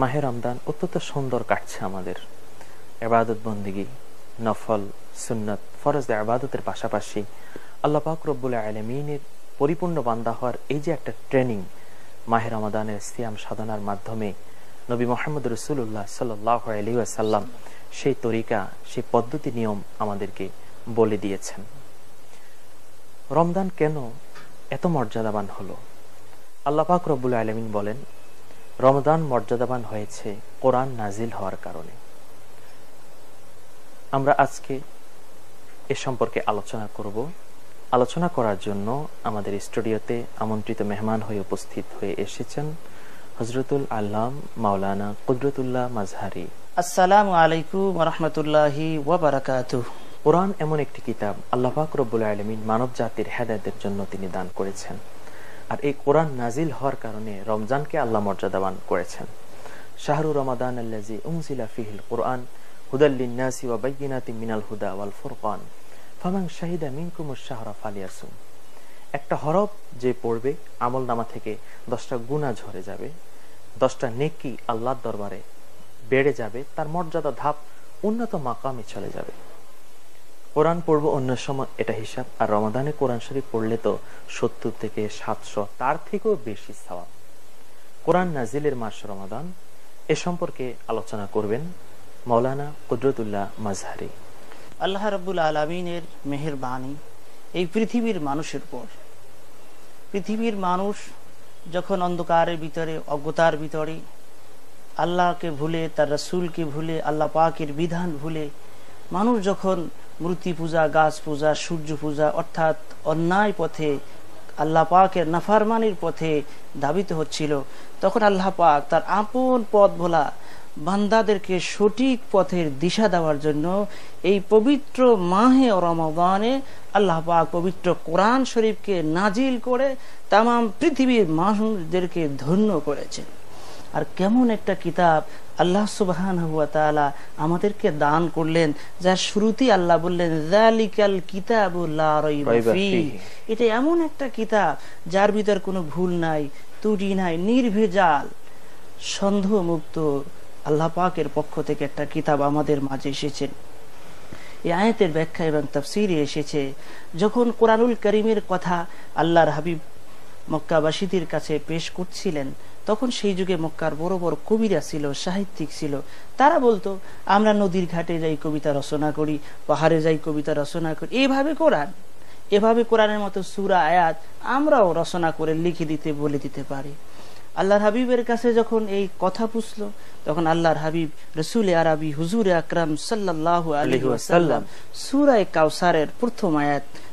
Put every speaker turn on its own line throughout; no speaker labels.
মাহে রমদান অত্যন্ত সুন্দর কাটছে আমাদের এবাদত বন্দিগি নফল সুন্নত ফরজ আবাদতের পাশাপাশি আল্লাহ রব্বুল আলমিনের পরিপূর্ণ বান্দা হওয়ার এই যে একটা ট্রেনিং মাহে রমাদানের সিয়াম সাধনার মাধ্যমে নবী মোহাম্মদ রসুল্লাহ সাল্লাহ আলী আসাল্লাম সেই তরিকা সেই পদ্ধতি নিয়ম আমাদেরকে বলে দিয়েছেন রমদান কেন এত মর্যাদাবান হলো আল্লাহ পাক রব্বুল আলমিন বলেন রমদান মর্যাদাবান হয়েছে কোরআন নাজিল হওয়ার কারণে আমরা আজকে এ সম্পর্কে আলোচনা করব আলোচনা করার জন্য আমাদের স্টুডিওতে আমন্ত্রিত মেহমান হয়ে উপস্থিত হয়ে এসেছেন হজরতুল আল্লাম মাওলানা কুদরতুল্লাহ মাঝহারি আসসালামু আলাইকুম রহমতুল্লাহি কোরআন এমন একটি কিতাব আল্লাহাক রব্বুল আলমিন মানব জাতির হেদায়তের জন্য তিনি দান করেছেন আর এই কোরআন নাজিল হওয়ার কারণে রমজানকে আল্লাহ মর্যাদাবান করেছেন শাহরু রমাদান আল্লাজি উমজিলা ফিহিল কোরআন হুদাল্লিন নাসি ওয়া ওয়াবাইনাতি মিনাল হুদা ওয়াল ফুরকান ফামাং শাহিদা মিনকুম শাহরা ফালিয়াসুম একটা হরফ যে পড়বে আমল নামা থেকে দশটা গুণা ঝরে যাবে দশটা নেকি আল্লাহর দরবারে বেড়ে যাবে তার মর্যাদা ধাপ উন্নত মাকামে চলে যাবে কোরআন পড়বো অন্য সময় এটা হিসাব আর রমাদানে কোরআন শরীফ পড়লে তো সত্তর থেকে সাতশো তার থেকেও বেশি সওয়াব কোরআন নাজিলের মাস রমাদান এ সম্পর্কে আলোচনা করবেন মৌলানা কুদরতুল্লাহ মাঝহারি
আল্লাহ রবুল আলমিনের মেহেরবাণী এই পৃথিবীর মানুষের পর পৃথিবীর মানুষ যখন অন্ধকারের ভিতরে অজ্ঞতার ভিতরে আল্লাহকে ভুলে তার রসুলকে ভুলে আল্লাহ পাকের বিধান ভুলে মানুষ যখন মূর্তি পূজা গাছ পূজা সূর্য পূজা অর্থাৎ অন্যায় পথে আল্লাহ পাকের নাফারমানির পথে ধাবিত হচ্ছিল তখন আল্লাহ পাক তার আপন পথ ভোলা বান্দাদেরকে সঠিক পথের দিশা দেওয়ার জন্য এই পবিত্র মাহে রমাদানে আল্লাহ পাক পবিত্র কোরআন শরীফকে নাজিল করে তাম পৃথিবীর মানুষদেরকে ধন্য করেছেন আর কেমন একটা কিতাব আল্লাহ সুবাহান হুয়া তালা আমাদেরকে দান করলেন যার শুরুতেই আল্লাহ বললেন এটা এমন একটা কিতাব যার ভিতর কোনো ভুল নাই ত্রুটি নাই নির্ভেজাল সন্দেহমুক্ত আল্লাহ পাকের পক্ষ থেকে একটা কিতাব আমাদের মাঝে এসেছেন এই আয়তের ব্যাখ্যা এবং তাফসিরে এসেছে যখন কোরআনুল করিমের কথা আল্লাহর হাবিব মক্কাবাসীদের কাছে পেশ করছিলেন তখন সেই যুগে মক্কার বড় বড় কবিরা ছিল সাহিত্যিক ছিল তারা বলতো আমরা নদীর ঘাটে যাই কবিতা রচনা করি পাহাড়ে যাই কবিতা রচনা করি এইভাবে কোরআন এভাবে কোরআনের মতো সুরা আয়াত আমরাও রচনা করে লিখে দিতে বলে দিতে পারি আল্লাহর হাবিবের কাছে যখন এই কথা পুষল তখন আল্লাহর হাবিব রসুল আরবি হুজুর আকরাম সাল্লাহ আলহ সুরায় কাউসারের প্রথম আয়াত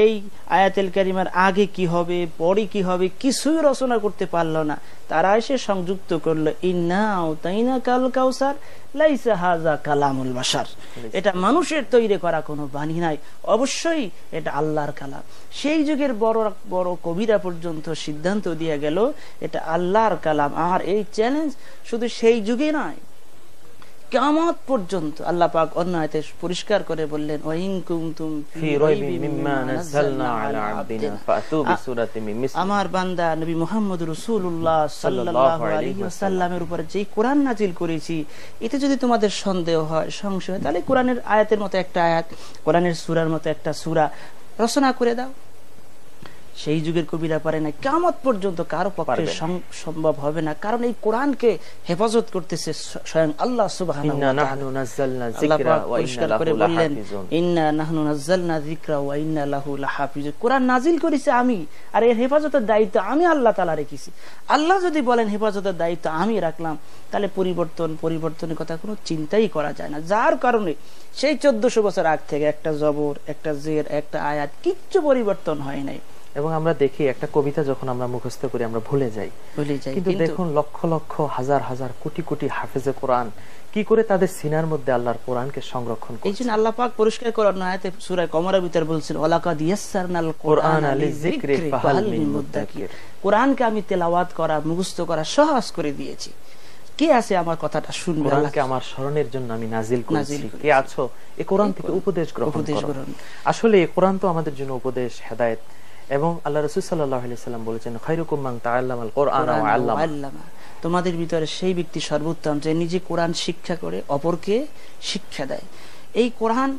এই আয়াতেল কারিমার আগে কি হবে পরে কি হবে কিছুই রচনা করতে পারলো না তারা এসে সংযুক্ত করলো লাইসা হাজা এটা মানুষের তৈরি করা কোনো বাণী নাই অবশ্যই এটা আল্লাহর কালাম সেই যুগের বড় বড় কবিরা পর্যন্ত সিদ্ধান্ত দিয়ে গেল এটা আল্লাহর কালাম আর এই চ্যালেঞ্জ শুধু সেই যুগে নয় কেমত পর্যন্ত আল্লাহ পাক অন্য পরিষ্কার করে বললেন আমার বান্দা নবী মোহাম্মদ রসুল্লাহ সাল্লামের উপরে যেই কোরআন নাজিল করেছি এতে যদি তোমাদের সন্দেহ হয় সংশয় তাহলে কোরআনের আয়াতের মতো একটা আয়াত কোরআনের সুরার মতো একটা সুরা রচনা করে দাও সেই যুগের কবিরা পারে না কেমন পর্যন্ত কারো পক্ষে সম্ভব হবে না কারণ এই কোরআনকে হেফাজত করতেছে স্বয়ং আল্লাহ কোরআন নাজিল করেছে আমি আর এর হেফাজতের দায়িত্ব আমি আল্লাহ তালা রেখেছি আল্লাহ যদি বলেন হেফাজতের দায়িত্ব আমি রাখলাম তাহলে পরিবর্তন পরিবর্তনের কথা কোনো চিন্তাই করা যায় না যার কারণে সেই চোদ্দশো বছর আগ থেকে একটা জবর একটা জের একটা আয়াত কিচ্ছু পরিবর্তন হয় নাই এবং আমরা দেখি একটা কবিতা যখন আমরা মুখস্থ করি আমরা ভুলে যাই কিন্তু দেখুন
লক্ষ লক্ষ হাজার হাজার কোটি কোটি হাফেজে কোরআন কি করে তাদের সিনার মধ্যে আল্লাহর কোরআনকে সংরক্ষণ করে
এইজন্য আল্লাহ পাক পুরস্কার করার নয়াতে সূরা কমরের ভিতর বলছেন ওয়ালাকাদ ইয়াসসারনাল কোরআন আলি যিকরি ফাহাল মিন মুদ্দাকির কোরআনকে আমি তেলাওয়াত করা মুখস্থ করা সহজ করে দিয়েছি কে আছে আমার কথাটা শুনবে আল্লাহকে
আমার স্মরণের জন্য আমি নাজিল করেছি কে আছো এই কোরআন থেকে উপদেশ গ্রহণ করো আসলে এই কোরআন তো আমাদের জন্য উপদেশ হেদায়েত এবং
আল্লাহ রসুল সাল্লাহ সাল্লাম বলেছেন খৈরকুমাং তা আল্লাহ কোরআন আল্লাহ তোমাদের ভিতরে সেই ব্যক্তি সর্বোত্তম যে নিজে কোরআন শিক্ষা করে অপরকে শিক্ষা দেয় এই কোরআন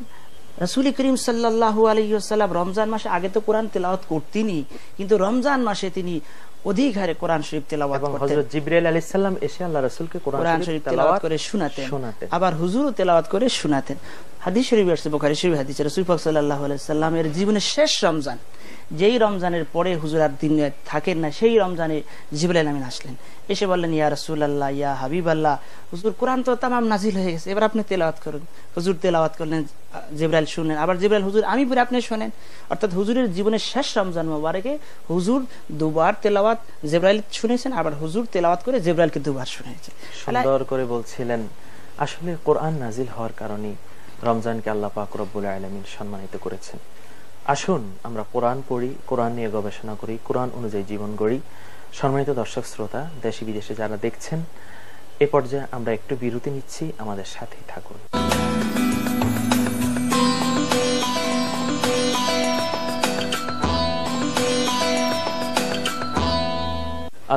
রসুল করিম সাল্লাহ আলহিউসাল্লাম রমজান মাসে আগে তো কোরআন তেলাওয়াত করতেনি কিন্তু রমজান মাসে তিনি অধিক হারে কোরআন শরীফ তেলাওয়াত করতেন হযরত জিবরাইল আলাইহিস সালাম এসে আল্লাহ রাসূলকে কোরআন শরীফ তেলাওয়াত করে শোনাতেন আবার হুজুরও তেলাওয়াত করে শোনাতেন হাদিস শরীফ আসছে বুখারী শরীফ হাদিস রাসূল পাক সাল্লাল্লাহু আলাইহি সাল্লামের জীবনের শেষ রমজান যেই রমজানের পরে হুজুর আর দিন থাকেন না সেই রমজানে জিবরাইল আমিন আসলেন এসে বললেন ইয়া রাসূলুল্লাহ ইয়া হাবিবাল্লাহ হুজুর কোরআন তো তামাম নাজিল হয়ে গেছে এবার আপনি তেলাওয়াত করুন হুজুর তেলাওয়াত করলেন জিবরাইল শুনলেন আবার জিবরাইল হুজুর আমি পরে আপনি শোনেন অর্থাৎ হুজুরের জীবনের শেষ রমজান মোবারকে হুজুর দুবার তেলাওয়াত তেলাওয়াত জেব্রাইল শুনেছেন আবার হুজুর তেলাওয়াত করে জেব্রাইলকে দুবার শুনেছে সুন্দর করে বলছিলেন আসলে কোরআন নাজিল হওয়ার কারণে রমজানকে
আল্লাহ পাক রব্বুল আলমিন সম্মানিত করেছেন আসুন আমরা কোরআন পড়ি কোরআন নিয়ে গবেষণা করি কোরআন অনুযায়ী জীবন গড়ি সম্মানিত দর্শক শ্রোতা দেশি বিদেশে যারা দেখছেন এ পর্যায়ে আমরা একটু বিরতি নিচ্ছি আমাদের সাথেই থাকুন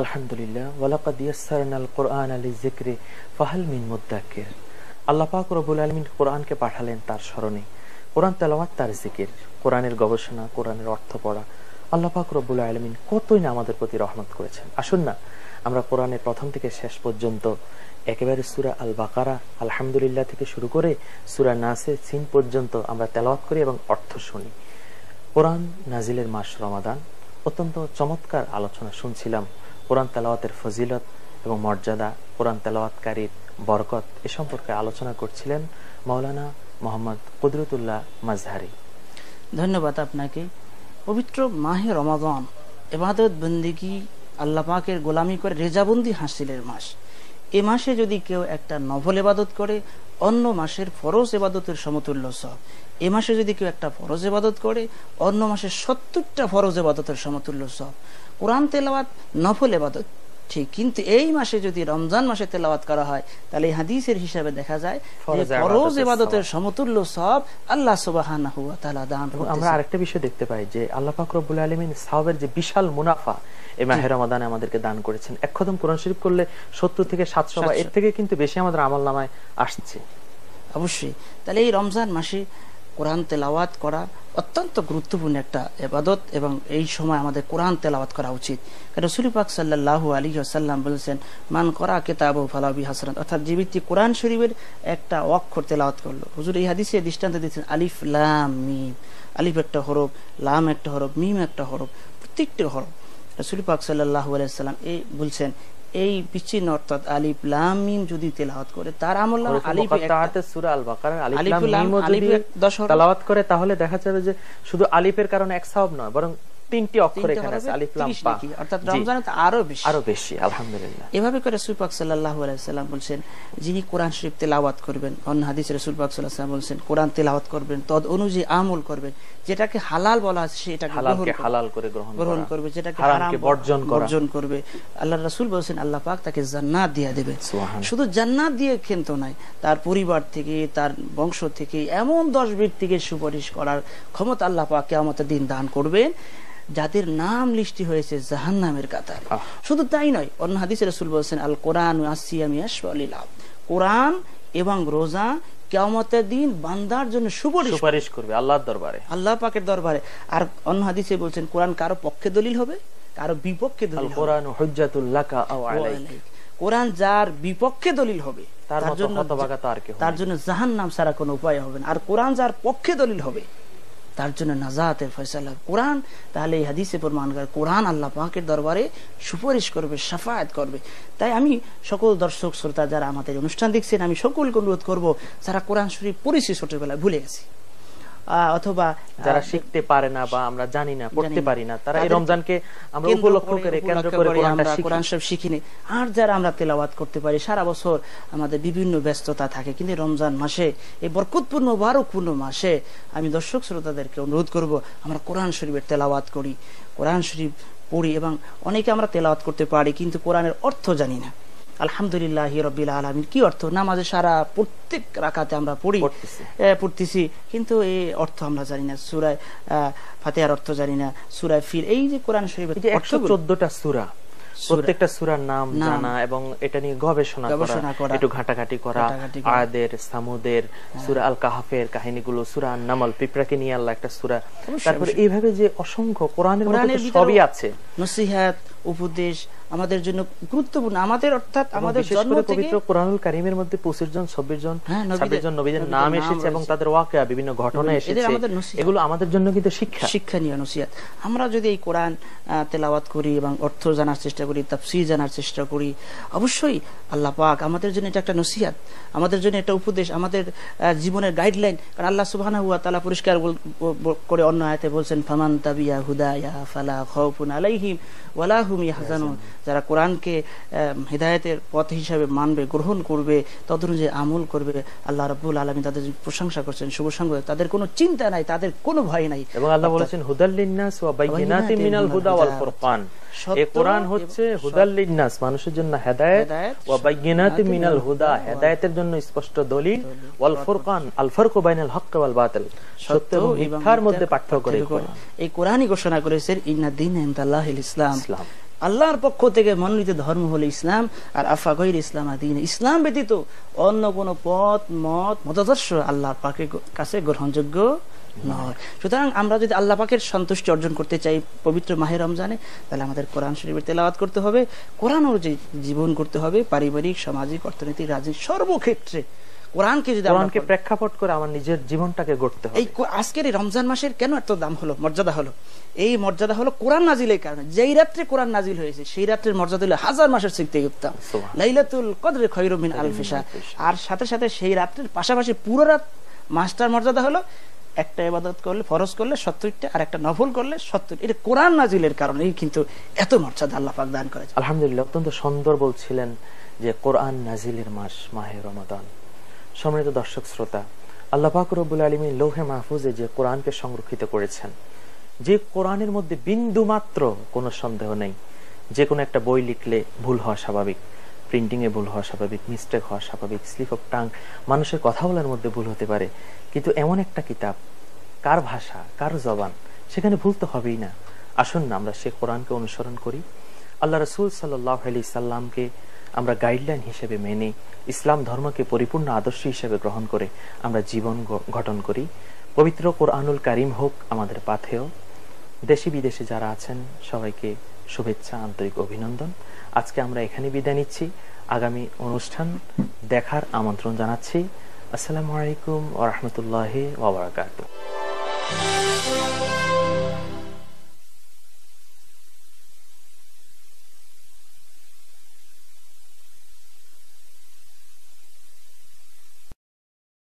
আলহামদুলিল্লাহ ওয়ালাকাদ ইয়াসসারনাল কোরআন আলি জিকরি ফাহাল মিন মুদ্দাকির আল্লাহ পাক রবুল আলমিন কোরআনকে পাঠালেন তার স্মরণে কোরআন তেলাওয়াত তার জিকির কোরআনের গবেষণা কোরআনের অর্থ পড়া আল্লাহ পাক রব্বুল আলমিন কতই না আমাদের প্রতি রহমত করেছেন আসুন না আমরা কোরআনের প্রথম থেকে শেষ পর্যন্ত একেবারে সুরা আল বাকারা আলহামদুলিল্লাহ থেকে শুরু করে সুরা নাসে সিন পর্যন্ত আমরা তেলাওয়াত করি এবং অর্থ শুনি কোরআন নাজিলের মাস রমাদান অত্যন্ত চমৎকার আলোচনা শুনছিলাম কোরআন তেলাওয়াতের ফজিলত এবং মর্যাদা কোরআন তেলাওয়াতকারীর বরকত এ সম্পর্কে আলোচনা করছিলেন মৌলানা মোহাম্মদ কুদরতুল্লাহ মাঝহারি
ধন্যবাদ আপনাকে পবিত্র মাহে রমাদন এবাদত বন্দিগি আল্লাপাকের গোলামি করে রেজাবন্দি হাসিলের মাস এ মাসে যদি কেউ একটা নভল এবাদত করে অন্য মাসের ফরজ এবাদতের সমতুল্য সব এ মাসে যদি কেউ একটা ফরজ এবাদত করে অন্য মাসের সত্তরটা ফরজ এবাদতের সমতুল্য সব কোরআন তেলাওয়াত নফল এবাদত ঠিক কিন্তু এই মাসে যদি রমজান মাসে তেলাওয়াত করা হয় তাহলে হাদিসের হিসাবে দেখা যায় যে ফরজ ইবাদতের সমতুল্য সব আল্লাহ সুবহানাহু ওয়া তাআলা দান করেন আমরা আরেকটা
বিষয় দেখতে পাই যে আল্লাহ পাক রব্বুল আলামিন সাহাবের যে বিশাল মুনাফা এই মাহে রমাদানে আমাদেরকে দান করেছেন এক কদম কোরআন শরীফ করলে 70 থেকে
700 বা এর থেকে কিন্তু বেশি আমাদের আমলনামায় আসছে অবশ্যই তাহলে এই রমজান মাসে কোরআন তেলাওয়াত করা অত্যন্ত গুরুত্বপূর্ণ একটা এবাদত এবং এই সময় আমাদের কোরআন তেলাওয়াত করা উচিত রসুলি পাক সাল্লাহ আলী আসাল্লাম বলেছেন মান করা কেতাব ফালাবি হাসান অর্থাৎ যে ব্যক্তি কোরআন শরীফের একটা অক্ষর তেলাওয়াত করলো হুজুর এই হাদিসে দৃষ্টান্ত দিয়েছেন আলিফ লাম মিম আলিফ একটা হরফ লাম একটা হরফ মিম একটা হরফ প্রত্যেকটি হরফ রসুল সাল্লাহ আলিয়া সাল্লাম এই বলছেন এই বিচ্ছিন্ন অর্থাৎ আলিফ লামিম যদি তেলাওয়াত করে তার আমল আলিফ তাআতে আল বাকারার আলিফ লাম যদি তেলাওয়াত
করে তাহলে দেখা যাবে যে শুধু আলিফের কারণে এক সওয়াব নয় বরং তিনটি অক্ষর এখানে আছে আলিফ লাম অর্থাৎ রমজানে তো আরো বেশি আরো বেশি আলহামদুলিল্লাহ
এভাবে করে সাল্লাল্লাহু আলাইহি সাল্লাম বলেন যিনি কোরআন শরীফ তেলাওয়াত করবেন অন্য হাদিসে রাসূল পাক সাল্লাল্লাহু আলাইহি সাল্লাম বলেন কোরআন করবেন তদ অনুযায়ী আমল করবেন যেটাকে হালাল বলা আছে সেটাকে হালালকে হালাল
করে গ্রহণ গ্রহণ করবে
যেটাকে হারামকে বর্জন বর্জন করবে রাসূল আল্লাহ পাক তাকে জান্নাত দিয়ে দেবে শুধু জান্নাত দিয়ে কিন্তু নাই তার পরিবার থেকে তার বংশ থেকে এমন দশ ব্যক্তিকে সুপারিশ করার ক্ষমতা আল্লাহ পাক কিয়ামতের দিন দান করবেন যাদের নাম লিস্টি হয়েছে জাহান নামের কাতার শুধু তাই নয় অন্য হাদিসে রসুল বলছেন আল কোরআন কোরআন এবং রোজা কেমতের দিন বান্দার জন্য সুপারিশ করবে আল্লাহর দরবারে আল্লাহ পাকের দরবারে আর অন্য হাদিসে বলছেন কোরআন কারো পক্ষে দলিল হবে কারো বিপক্ষে দলিল কোরআন হুজ্জাতুল্লাকা আও কোরআন যার বিপক্ষে দলিল হবে তার জন্য তার জন্য জাহান নাম ছাড়া কোনো উপায় হবে না আর কোরআন যার পক্ষে দলিল হবে তার জন্য নাজাতের ফয়সালা কোরআন তাহলে এই হাদিসে প্রমাণ করে কোরআন আল্লাহ পাকের দরবারে সুপারিশ করবে সাফায়াত করবে তাই আমি সকল দর্শক শ্রোতা যারা আমাদের অনুষ্ঠান দেখছেন আমি সকলকে অনুরোধ করব যারা কোরআন শরীফ পড়েছি ছোটবেলায় ভুলে গেছি অথবা
যারা শিখতে পারে না বা আমরা জানি না পড়তে পারি না তারা এই রমজানকে
আমরা উপলক্ষ করে কেন্দ্র করে আমরা কোরআন সব শিখিনি আর যারা আমরা তেলাওয়াত করতে পারি সারা বছর আমাদের বিভিন্ন ব্যস্ততা থাকে কিন্তু রমজান মাসে এই বরকতপূর্ণ বারকপূর্ণ মাসে আমি দর্শক শ্রোতাদেরকে অনুরোধ করব আমরা কোরআন শরীফের তেলাওয়াত করি কোরআন শরীফ পড়ি এবং অনেকে আমরা তেলাওয়াত করতে পারি কিন্তু কোরআনের অর্থ জানি না আলহামদুলিল্লাহ রবিল আলমিন কি অর্থ নামাজে সারা প্রত্যেক রাখাতে আমরা পড়ি পড়তেছি কিন্তু এই অর্থ আমরা জানি না সুরায় ফাতেহার অর্থ জানি না সুরায় ফির এই যে কোরআন শরীফ একশো চোদ্দটা সুরা প্রত্যেকটা সুরার নাম জানা
এবং এটা নিয়ে গবেষণা করা একটু ঘাটাঘাটি করা আয়াদের সামুদের হ্যাঁ। সুরা আল কাহাফের কাহিনীগুলো
সুরা নামাল পিপড়াকে নিয়ে আল্লাহ একটা সুরা তারপরে
এইভাবে যে অসংখ্য কোরআনের সবই আছে
নসিহাত উপদেশ আমাদের জন্য গুরুত্বপূর্ণ আমাদের অর্থাৎ আমাদের জন্ম থেকে পবিত্র কোরআনুল কারীমের মধ্যে 25 জন 26 জন 26 হ্যাঁ, জন নবীদের নাম এসেছে এবং তাদের ওয়াকিয়া বিভিন্ন ঘটনা এসেছে এগুলো আমাদের জন্য কিন্তু শিক্ষা শিক্ষা শিক্ষণীয় নসিহত আমরা যদি এই কোরআন তেলাওয়াত করি এবং অর্থ জানার চেষ্টা করি তাফসীর জানার চেষ্টা করি অবশ্যই আল্লাহ পাক আমাদের জন্য এটা একটা নসিহত আমাদের জন্য এটা উপদেশ আমাদের জীবনের গাইডলাইন কারণ আল্লাহ সুবহানাহু ওয়া তাআলা পুরস্কার করে অন্য আয়াতে বলছেন ফামান তাবিয়া হুদায়া ফালা খাউফুন আলাইহিম ওয়ালা ইয়াহজানুন যারা কোরআনকে হৃদায়তের পথ হিসাবে মানবে গ্রহণ করবে তদনুযায়ী আমল করবে আল্লাহ রব্বুল আলমী তাদের প্রশংসা করছেন শুভ সঙ্গ তাদের কোনো চিন্তা নাই তাদের কোনো ভয় নাই এবং আল্লাহ বলেছেন হুদাল্লিন্নাস ওয়া মিনাল হুদা ওয়াল ফুরকান
এই কোরআন হচ্ছে মানুষের জন্য হেদায়েত ওয়া মিনাল হুদা হেদায়েতের জন্য স্পষ্ট দলিল ওয়াল ফুরকান আল ফারকু বাইনাল হক ওয়াল বাতিল সত্য এবং মিথ্যার মধ্যে পার্থক্য করে
এই কোরআনই ঘোষণা করেছেন ইন্না দীন ইনদাল্লাহিল ইসলাম আল্লাহর পক্ষ থেকে মনোনীত ধর্ম হলো ইসলাম আর আফা গহির ইসলাম আদিন ইসলাম ব্যতীত অন্য কোনো পথ মত মতাদর্শ আল্লাহর পাকে কাছে গ্রহণযোগ্য নয় সুতরাং আমরা যদি আল্লাহ পাকের সন্তুষ্টি অর্জন করতে চাই পবিত্র মাহে রমজানে তাহলে আমাদের কোরআন শরীফের তেলাওয়াত করতে হবে কোরআন অনুযায়ী জীবন করতে হবে পারিবারিক সামাজিক অর্থনৈতিক রাজনীতি সর্বক্ষেত্রে কোরআনকে যদি কোরআনকে প্রেক্ষাপট করে আমার নিজের জীবনটাকে গড়তে হবে এই আজকের এই রমজান মাসের কেন এত দাম হলো মর্যাদা হলো এই মর্যাদা হলো কোরআন নাজিলের কারণে যেই রাত্রে কোরআন নাজিল হয়েছে সেই রাত্রের মর্যাদা হলো হাজার মাসের উত্তম লাইলাতুল আর সাথে সাথে সেই রাত্রের পাশাপাশি পুরো রাত মাসটার মর্যাদা হলো একটা ইবাদত করলে ফরজ করলে সত্তরটা আর একটা নফল করলে সত্তর এটা কোরআন নাজিলের কারণে কিন্তু এত মর্যাদা আল্লাহ পাক দান করেছে আলহামদুলিল্লাহ অত্যন্ত সুন্দর বলছিলেন যে
কোরআন নাজিলের মাস মাহে রমাদান সম্মানিত দর্শক শ্রোতা আল্লাপাক রব্বুল আলমী লোহে মাহফুজে যে কোরআনকে সংরক্ষিত করেছেন যে কোরআনের মধ্যে বিন্দু মাত্র কোনো সন্দেহ নেই যে কোনো একটা বই লিখলে ভুল হওয়া স্বাভাবিক প্রিন্টিংয়ে ভুল হওয়া স্বাভাবিক মিস্টেক হওয়া স্বাভাবিক স্লিপ অফ টাং মানুষের কথা বলার মধ্যে ভুল হতে পারে কিন্তু এমন একটা কিতাব কার ভাষা কার জবান সেখানে ভুল তো হবেই না আসুন না আমরা সে কোরআনকে অনুসরণ করি আল্লাহ রসুল সাল্লাহ আলি সাল্লামকে আমরা গাইডলাইন হিসেবে মেনে ইসলাম ধর্মকে পরিপূর্ণ আদর্শ হিসেবে গ্রহণ করে আমরা জীবন গঠন করি পবিত্র কোরআনুল কারিম হোক আমাদের পাথেও দেশি বিদেশে যারা আছেন সবাইকে শুভেচ্ছা আন্তরিক অভিনন্দন আজকে আমরা এখানে বিদায় নিচ্ছি আগামী অনুষ্ঠান দেখার আমন্ত্রণ জানাচ্ছি আসসালামু আলাইকুম ওরহমতুল্লাহ ওবরাকাত